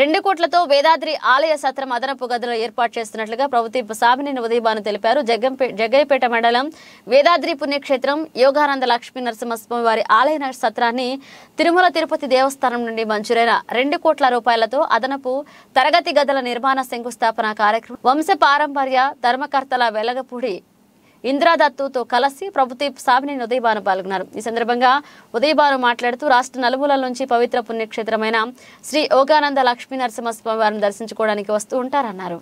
రెండు కోట్లతో వేదాద్రి ఆలయ సత్రం అదనపు గదులు ఏర్పాటు చేస్తున్నట్లుగా ప్రభుత్వ సామినేని ఉదయభాను తెలిపారు జగ్గంపే జగ్గైపేట మండలం వేదాద్రి పుణ్యక్షేత్రం యోగానంద లక్ష్మీ నరసింహస్వామి వారి ఆలయ సత్రాన్ని తిరుమల తిరుపతి దేవస్థానం నుండి మంజూరైన రెండు కోట్ల రూపాయలతో అదనపు తరగతి గదుల నిర్మాణ శంకుస్థాపన కార్యక్రమం వంశ పారంపర్య ధర్మకర్తల వెలగపూడి ఇందిరాదత్తుతో కలిసి ప్రభుదీప్ సామినేని ఉదయభాను పాల్గొన్నారు ఈ సందర్భంగా ఉదయభాను మాట్లాడుతూ రాష్ట్ర నలుమూల నుంచి పవిత్ర పుణ్యక్షేత్రమైన శ్రీ యోగానంద లక్ష్మీ నరసింహస్వామి వారిని దర్శించుకోవడానికి వస్తూ ఉంటారన్నారు